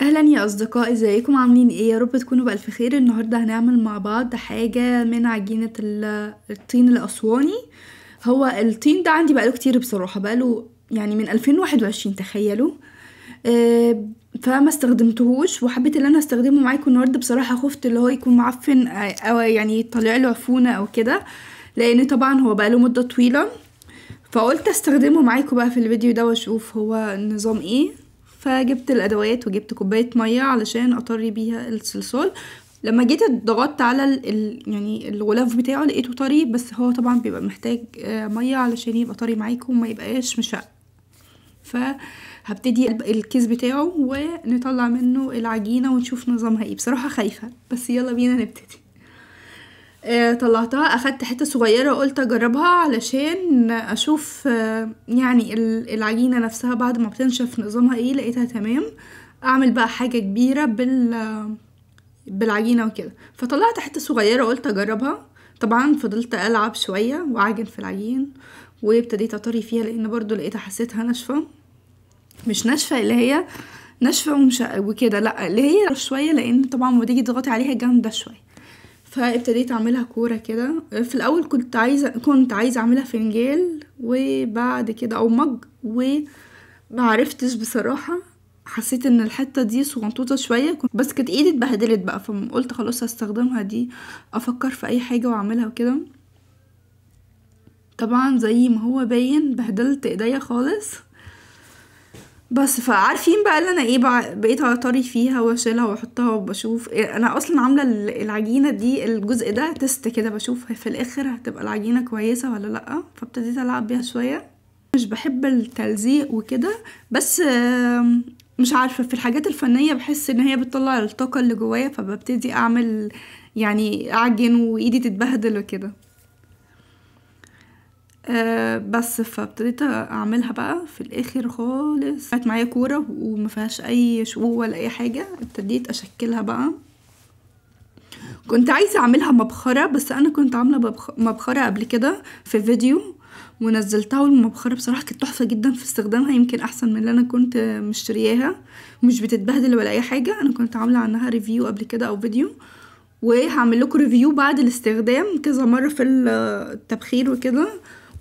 اهلا يا اصدقاء ازيكم عاملين ايه يا رب تكونوا بالف خير النهارده هنعمل مع بعض حاجه من عجينه الطين الاسواني هو الطين ده عندي بقاله كتير بصراحه بقاله يعني من 2021 تخيلوا آه، فما استخدمتهوش وحبيت ان انا استخدمه معاكم النهارده بصراحه خفت اللي هو يكون معفن او يعني طالع له عفونه او كده لان طبعا هو بقاله مده طويله فقلت استخدمه معاكم بقى في الفيديو ده واشوف هو النظام ايه فجبت الادوات وجبت كوبايه ميه علشان اطري بيها الصلصال لما جيت ضغطت على ال يعني الغلاف بتاعه لقيته طري بس هو طبعا بيبقى محتاج آه، ميه علشان يبقى طري معاكم وما يبقاش مشق فهبتدي الكيس بتاعه ونطلع منه العجينه ونشوف نظامها ايه بصراحه خايفه بس يلا بينا نبتدي آه، طلعتها اخدت حته صغيره وقلت اجربها علشان اشوف آه، يعني العجينه نفسها بعد ما بتنشف نظامها ايه لقيتها تمام اعمل بقى حاجه كبيره بال بالعجينه وكده فطلعت حته صغيره وقلت اجربها طبعا فضلت العب شويه واعجن في العجين وابتديت اطري فيها لان برضو لقيتها حسيتها ناشفه مش ناشفه اللي هي ناشفه ومش وكده لا اللي هي شويه لان طبعا ما تيجي تضغطي عليها جامده شويه فابتديت اعملها كوره كده في الاول كنت عايزه كنت عايزه اعملها فنجال وبعد كده او مج ومعرفتش بصراحه حسيت ان الحته دي صغنطوطه شويه بس كانت ايدي اتبهدلت بقى فقلت خلاص هستخدمها دي افكر في اي حاجه واعملها وكده طبعا زي ما هو باين بهدلت ايديا خالص بس فعارفين بقى اللي انا ايه بقى بقيت اطري فيها واشيلها واحطها وبشوف إيه، انا اصلا عامله العجينه دي الجزء ده تست كده بشوف في الاخر هتبقى العجينه كويسه ولا لا فابتديت العب بيها شويه مش بحب التلزيق وكده بس مش عارفه في الحاجات الفنيه بحس ان هي بتطلع الطاقه اللي جوايا فببتدي اعمل يعني اعجن وايدي تتبهدل وكده آه، بس فابتديت اعملها بقى في الاخر خالص كانت معايا كوره وما فيهاش اي شقوق ولا اي حاجه ابتديت اشكلها بقى كنت عايزه اعملها مبخره بس انا كنت عامله مبخره قبل كده في فيديو ونزلتها والمبخره بصراحه كانت تحفه جدا في استخدامها يمكن احسن من اللي انا كنت مشترياها مش بتتبهدل ولا اي حاجه انا كنت عامله عنها ريفيو قبل كده او فيديو وهعمل لكم ريفيو بعد الاستخدام كذا مره في التبخير وكده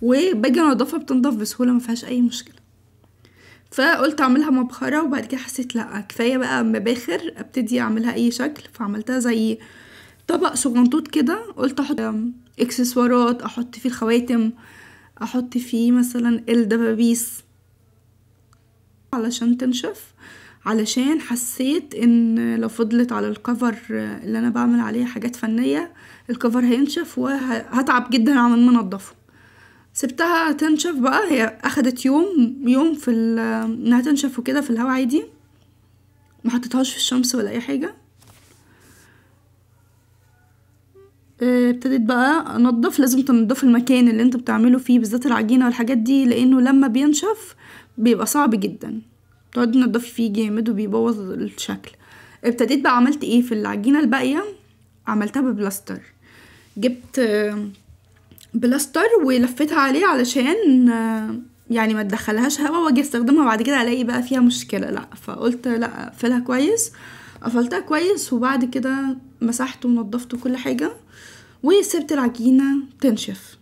وباجي انضفها بتنضف بسهوله ما فيهاش اي مشكله فقلت اعملها مبخره وبعد كده حسيت لا كفايه بقى مباخر ابتدي اعملها اي شكل فعملتها زي طبق صغنطوط كده قلت احط اكسسوارات احط فيه الخواتم احط فيه مثلا الدبابيس علشان تنشف علشان حسيت ان لو فضلت على الكفر اللي انا بعمل عليه حاجات فنيه الكفر هينشف وهتعب جدا على ما انضفه سبتها تنشف بقى هي اخدت يوم يوم في انها تنشف وكده في الهوا عادي ما حطيتهاش في الشمس ولا اي حاجه آه، ابتديت بقى انضف لازم تنضف المكان اللي انت بتعمله فيه بالذات العجينه والحاجات دي لانه لما بينشف بيبقى صعب جدا تقعدي تنضفي فيه جامد وبيبوظ الشكل ابتديت بقى عملت ايه في العجينه الباقيه عملتها ببلاستر جبت آه، بلاستر ولفتها عليه علشان آه، يعني ما تدخلهاش هوا واجي استخدمها بعد كده الاقي بقى فيها مشكله لا فقلت لا اقفلها كويس قفلتها كويس وبعد كده مسحته ونضفته كل حاجه وسبت العجينه تنشف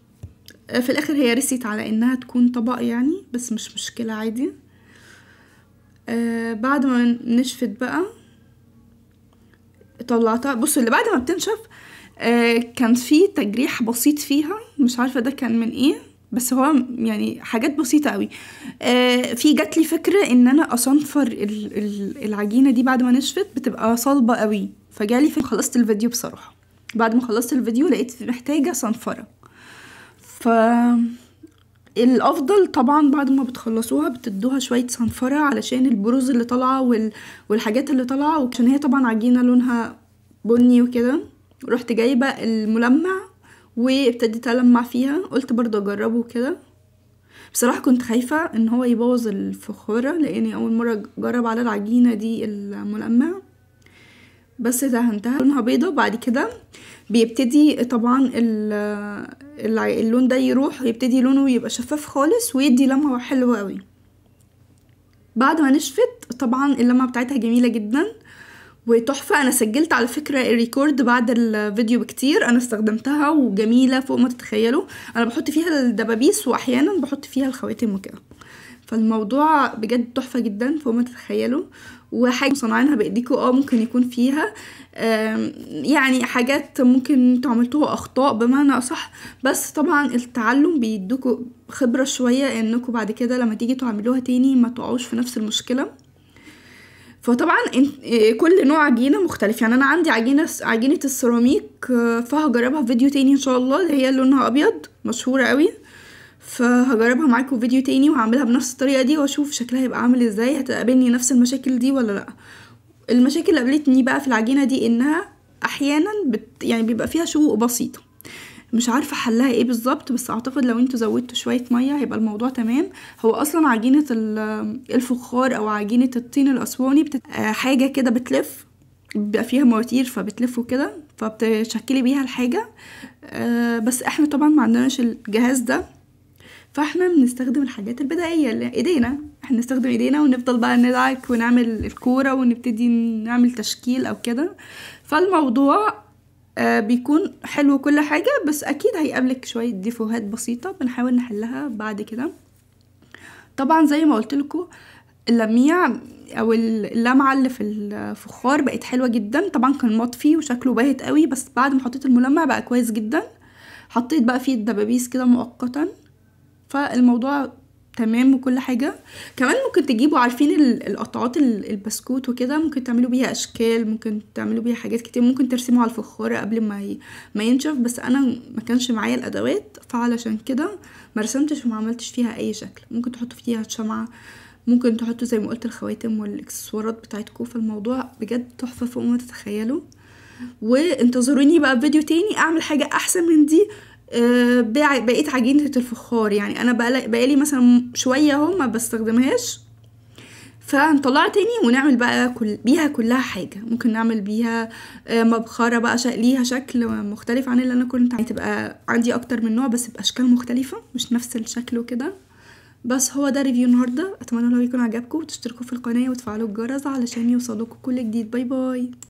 آه، في الاخر هي رست على انها تكون طبق يعني بس مش مشكله عادي آه، بعد ما نشفت بقى طلعتها بصوا اللي بعد ما بتنشف آه، كان في تجريح بسيط فيها مش عارفه ده كان من ايه بس هو يعني حاجات بسيطة قوي آه، في جات لي فكرة ان انا اصنفر ال العجينة دي بعد ما نشفت بتبقى صلبة قوي فجالي فكرة خلصت الفيديو بصراحة بعد ما خلصت الفيديو لقيت محتاجة صنفرة ف الافضل طبعا بعد ما بتخلصوها بتدوها شويه صنفره علشان البروز اللي طالعه وال... والحاجات اللي طالعه وعشان هي طبعا عجينه لونها بني وكده رحت جايبة الملمع وابتديت ألمع فيها قلت برضو أجربه كده بصراحة كنت خايفة ان هو يبوظ الفخورة لاني اول مرة اجرب على العجينة دي الملمع بس دهنتها لونها بيضة بعد كده بيبتدي طبعا اللون ده يروح ويبتدي لونه يبقى شفاف خالص ويدي لمعة حلوة قوي بعد ما نشفت طبعا اللمعة بتاعتها جميلة جدا وتحفة أنا سجلت على فكرة الريكورد بعد الفيديو بكتير أنا استخدمتها وجميلة فوق ما تتخيلوا أنا بحط فيها الدبابيس وأحيانا بحط فيها الخواتم وكده فالموضوع بجد تحفة جدا فوق ما تتخيلوا وحاجة مصنعينها بايديكوا اه ممكن يكون فيها يعني حاجات ممكن انتوا عملتوها اخطاء بمعنى اصح بس طبعا التعلم بيدوكوا خبرة شوية انكوا بعد كده لما تيجي تعملوها تاني ما تقعوش في نفس المشكلة فطبعا إيه، كل نوع عجينه مختلف يعني انا عندي عجينه عجينه السيراميك آه، فهجربها في فيديو تاني ان شاء الله اللي هي لونها ابيض مشهوره قوي فهجربها معاكم في فيديو تاني وهعملها بنفس الطريقه دي واشوف شكلها هيبقى عامل ازاي هتقابلني نفس المشاكل دي ولا لا المشاكل اللي قابلتني بقى في العجينه دي انها احيانا بت يعني بيبقى فيها شقوق بسيطه مش عارفه حلها ايه بالظبط بس اعتقد لو انتوا زودتوا شويه ميه هيبقى الموضوع تمام هو اصلا عجينه الفخار او عجينه الطين الاسواني بتت... آه، حاجه كده بتلف بيبقى فيها مواتير فبتلفوا كده فبتشكلي بيها الحاجه آه، بس احنا طبعا ما عندناش الجهاز ده فاحنا بنستخدم الحاجات البدائيه اللي ايدينا احنا نستخدم ايدينا ونفضل بقى ندعك ونعمل الكوره ونبتدي نعمل تشكيل او كده فالموضوع آه، بيكون حلو كل حاجة بس أكيد هيقابلك شوية ديفوهات بسيطة بنحاول نحلها بعد كده طبعا زي ما قلت اللميع او اللمعه اللي في الفخار بقت حلوه جدا طبعا كان مطفي وشكله باهت قوي بس بعد ما حطيت الملمع بقى كويس جدا حطيت بقى فيه الدبابيس كده مؤقتا فالموضوع تمام وكل حاجة كمان ممكن تجيبوا عارفين القطعات البسكوت وكده ممكن تعملوا بيها أشكال ممكن تعملوا بيها حاجات كتير ممكن ترسموا على الفخارة قبل ما ما ينشف بس أنا ما كانش معايا الأدوات فعلشان كده ما رسمتش وما عملتش فيها أي شكل ممكن تحطوا فيها شمعة ممكن تحطوا زي ما قلت الخواتم والاكسسوارات بتاعتكم فالموضوع بجد تحفة فوق ما تتخيلوا وانتظروني بقى في فيديو تاني اعمل حاجة احسن من دي آه، بقيت عجينة الفخار يعني أنا بقالي مثلا شوية اهو ما بستخدمهاش فهنطلعها تاني ونعمل بقى كل بيها كلها حاجة ممكن نعمل بيها آه، مبخرة بقى شا... ليها شكل مختلف عن اللي أنا كنت يعني تبقى عندي أكتر من نوع بس بأشكال مختلفة مش نفس الشكل وكده بس هو ده ريفيو النهاردة أتمنى لو يكون عجبكم وتشتركوا في القناة وتفعلوا الجرس علشان يوصلكوا كل جديد باي باي